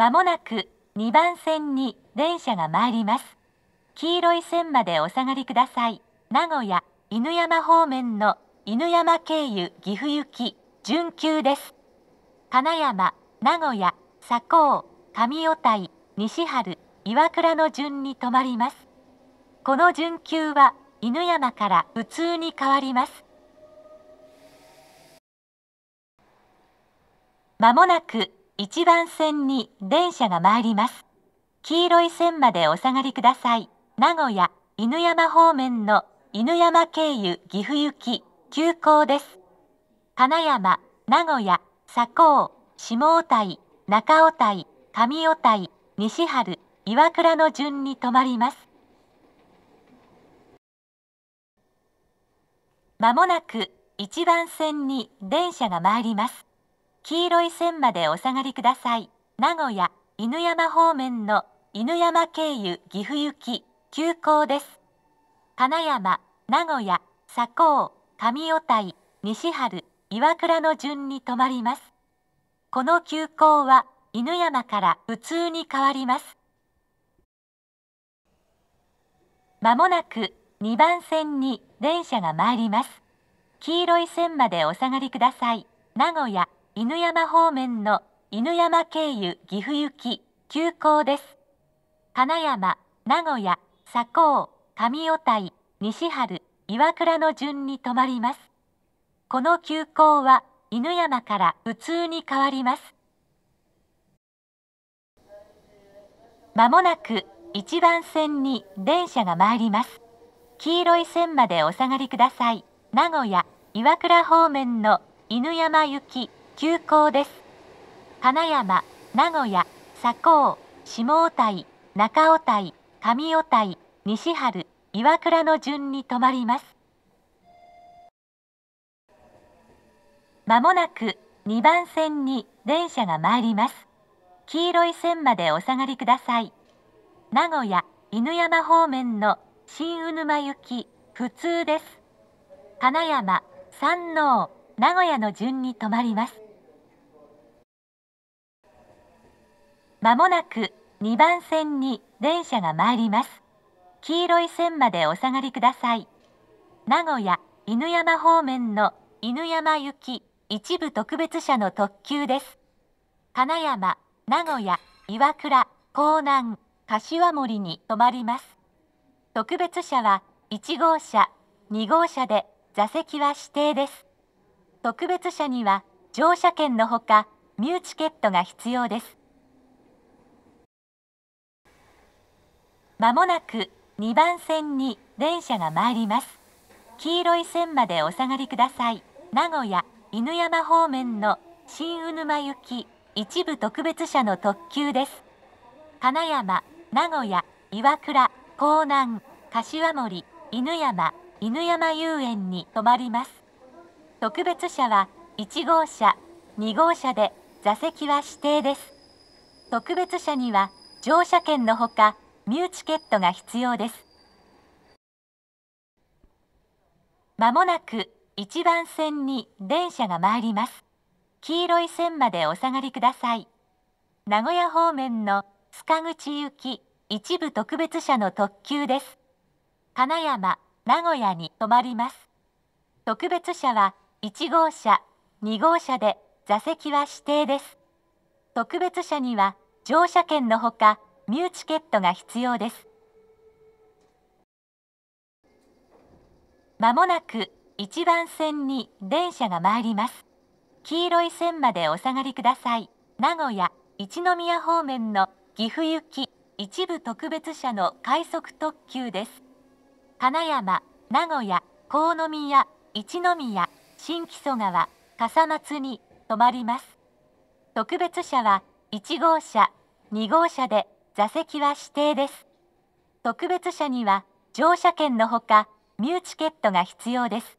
まもなく2番線に電車が参ります。黄色い線までお下がりください。名古屋、犬山方面の犬山経由岐阜行き、準急です。金山、名古屋、佐高、上尾台、西春、岩倉の順に止まります。この準急は犬山から普通に変わります。まもなく1番線に電車が参ります。黄色い線までお下がりください。名古屋、犬山方面の犬山経由岐阜行き、急行です。金山、名古屋、佐高、下尾台、中尾台、上尾台、西春、岩倉の順に止まります。まもなく1番線に電車が参ります。黄色い線までお下がりください名古屋犬山方面の犬山経由岐阜行き急行です金山名古屋佐向上尾台西春、岩倉の順に止まりますこの急行は犬山から普通に変わりますまもなく2番線に電車が参ります黄色い線までお下がりください名古屋犬山方面の犬山経由岐阜行き急行です金山名古屋佐高上尾台西春岩倉の順に止まりますこの急行は犬山から普通に変わりますまもなく一番線に電車が参ります黄色い線までお下がりください名古屋岩倉方面の犬山行き急行です。金山、名古屋、佐高、下尾台、中尾台、上尾台、西春、岩倉の順に止まります。まもなく2番線に電車が参ります。黄色い線までお下がりください。名古屋、犬山方面の新鵜沼行き、普通です。金山、山王、名古屋の順に止まります。まもなく2番線に電車が参ります。黄色い線までお下がりください。名古屋、犬山方面の犬山行き一部特別車の特急です。金山、名古屋、岩倉、江南、柏森に止まります。特別車は1号車、2号車で座席は指定です。特別車には乗車券のほか、ミューチケットが必要です。まもなく2番線に電車が参ります黄色い線までお下がりください名古屋犬山方面の新鵜沼行き一部特別車の特急です金山名古屋岩倉港南柏森犬山犬山遊園に停まります特別車は1号車2号車で座席は指定です特別車には乗車券のほかミューチケットが必要ですまもなく1番線に電車が参ります黄色い線までお下がりください名古屋方面の塚口行き一部特別車の特急です金山名古屋に止まります特別車は1号車2号車で座席は指定です特別車には乗車券のほかミューチケットが必要ですまもなく1番線に電車が参ります黄色い線までお下がりください名古屋一宮方面の岐阜行き一部特別車の快速特急です金山名古屋神宮一宮新木曽川笠松に止まります特別車は1号車2号車で座席は指定です特別車には乗車券のほかミューチケットが必要です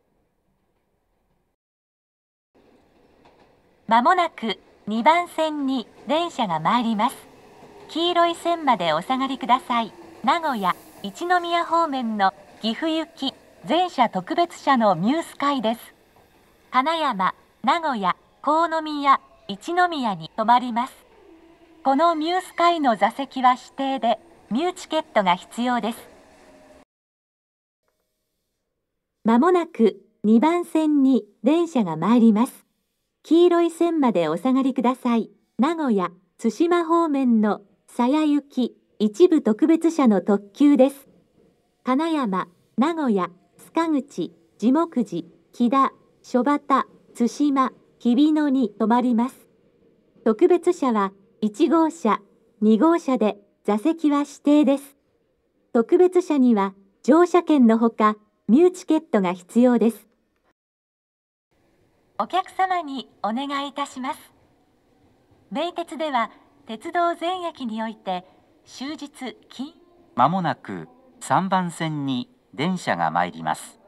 まもなく2番線に電車が参ります黄色い線までお下がりください名古屋一宮方面の岐阜行き全車特別車のミュース会です花山名古屋神宮一宮に停まりますこのミュースカイの座席は指定でミューチケットが必要ですまもなく2番線に電車が参ります黄色い線までお下がりください名古屋津島方面のさや行き一部特別車の特急です金山名古屋塚口地木寺木田諸端津島日比野に止まります特別車は1号車、2号車で座席は指定です。特別車には乗車券のほか、ミューチケットが必要です。お客様にお願いいたします。名鉄では鉄道全駅において終日金まもなく3番線に電車が参ります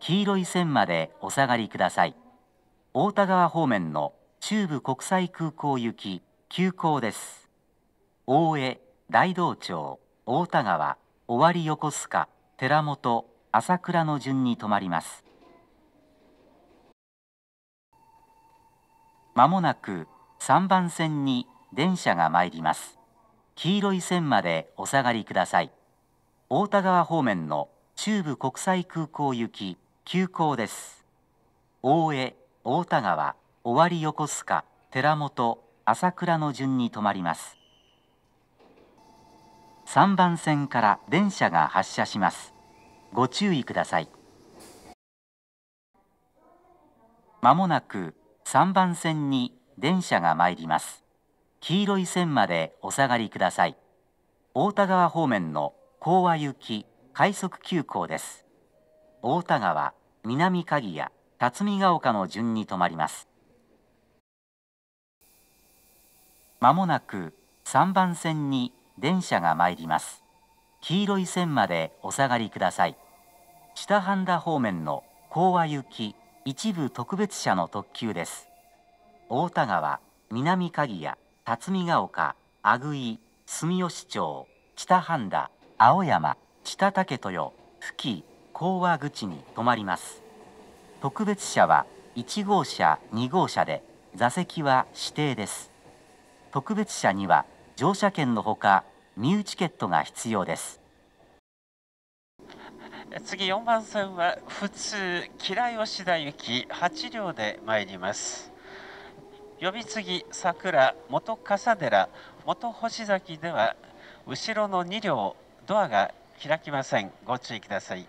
黄色い線までお下がりください太田川方面の中部国際空港行き急行です大江大道町太田川尾張横須賀寺本朝倉の順に止まりますまもなく3番線に電車が参ります黄色い線までお下がりください太田川方面の中部国際空港行き急行です大江太田川尾張横須賀寺本朝倉の順に止まります3番線から電車が発車しますご注意くださいまもなく3番線に電車が参ります黄色い線までお下がりください太田川方面の高和行き快速急行です太田川南鍵谷辰巳ヶ丘の順に止まりますまもなく3番線に電車が参ります黄色い線までお下がりください下半田方面の高和行き一部特別車の特急です太田川南鍵谷辰巳ヶ丘阿久井住吉町北半田青山北竹豊付木、高和口に停まります特別車は1号車2号車で座席は指定です特別車には乗車券のほかミューチケットが必要です次4番線は普通吉良吉田行き8両で参ります呼び継ぎ桜元笠寺元星崎では後ろの2両ドアが開きませんご注意ください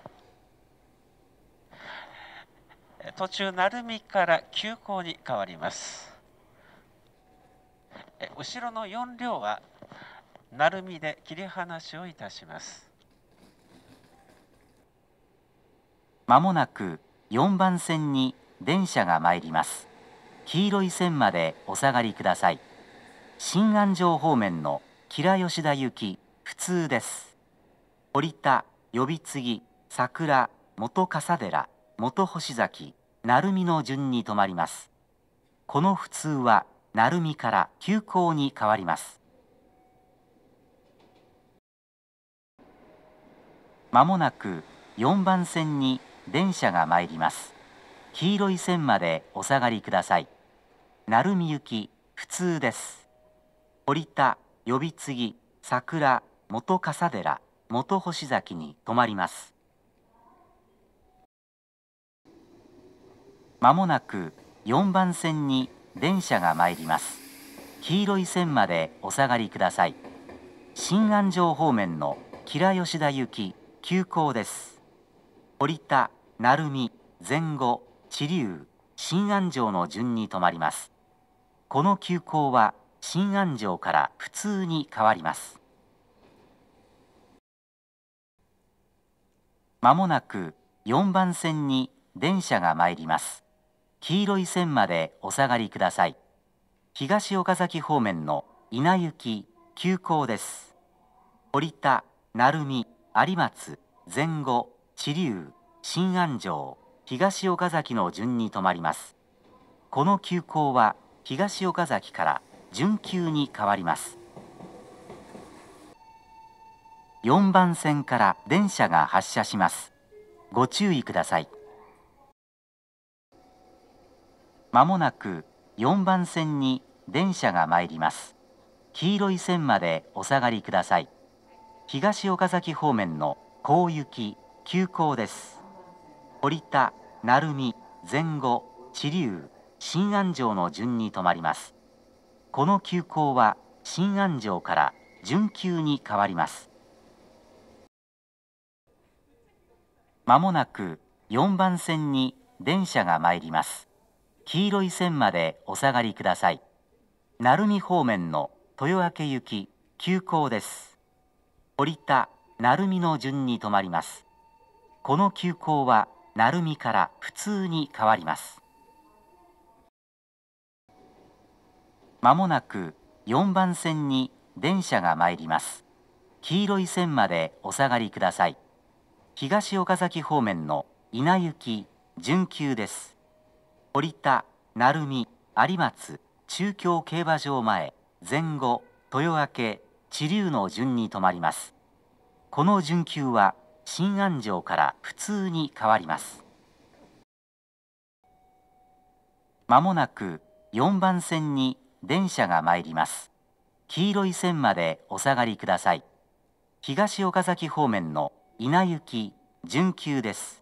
途中鳴海から急行に変わります後ろの4両は鳴海で切り離しをいたしますまもなく4番線に電車が参ります黄色い線までお下がりください新安城方面の吉良吉田行き普通です堀田呼び継ぎ桜元笠寺元星崎鳴海の順に止まりますこの普通は鳴海から急行に変わります。まもなく4番線に電車が参ります。黄色い線までお下がりください。鳴海行き、普通です。堀田、呼び継ぎ、桜、元笠寺、元星崎に止まります。まもなく4番線に電車が参ります黄色い線までお下がりください新安城方面の吉良吉田行き急行です降りた鳴海前後知立新安城の順に止まりますこの急行は新安城から普通に変わりますまもなく4番線に電車が参ります黄色い線までお下がりください東岡崎方面の稲行き急行です堀田鳴海有松前後知立新安城東岡崎の順に止まりますこの急行は東岡崎から準急に変わります4番線から電車が発車しますご注意くださいまもなく4番線に電車が参ります黄色い線までお下がりください東岡崎方面の高雪急行です堀田鳴海前後知立新安城の順に止まりますこの急行は新安城から準急に変わりますまもなく4番線に電車が参ります黄色い線までお下がりください鳴海方面の豊明行き急行です降りた鳴海の順に止まりますこの急行は鳴海から普通に変わりますまもなく4番線に電車が参ります黄色い線までお下がりください東岡崎方面の稲行き準急です堀田、鳴海、有松、中京競馬場前、前後、豊明、知立の順に止まります。この準急は新安城から普通に変わります。まもなく4番線に電車が参ります。黄色い線までお下がりください。東岡崎方面の稲行き準急です。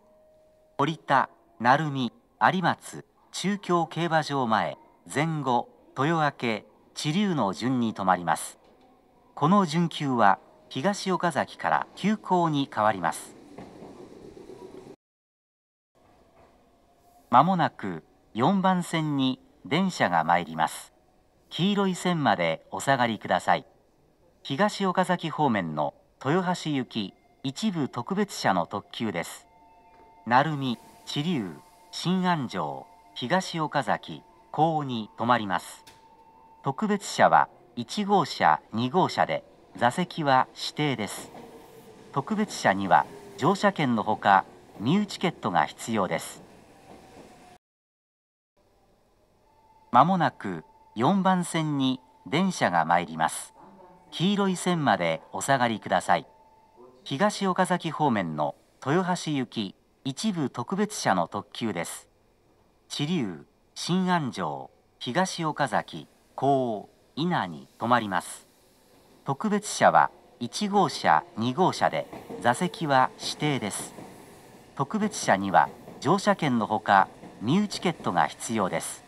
堀田、鳴海、有松、中京競馬場前前後豊明地流の順に止まりますこの準急は東岡崎から急行に変わりますまもなく4番線に電車が参ります黄色い線までお下がりください東岡崎方面の豊橋行き一部特別車の特急です鳴海、知立、新安城東岡崎港に止まります特別車は1号車2号車で座席は指定です特別車には乗車券のほかミューチケットが必要ですまもなく4番線に電車が参ります黄色い線までお下がりください東岡崎方面の豊橋行き一部特別車の特急です知立、新安城、東岡崎、高尾、伊に止まります。特別車は1号車、2号車で座席は指定です。特別車には乗車券のほか、ミューチケットが必要です。